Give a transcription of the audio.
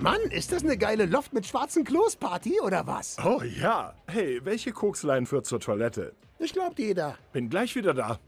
Mann, ist das eine geile Loft mit schwarzen Klos Party oder was? Oh ja. Hey, welche Kokslein führt zur Toilette? Ich glaubt jeder. Bin gleich wieder da.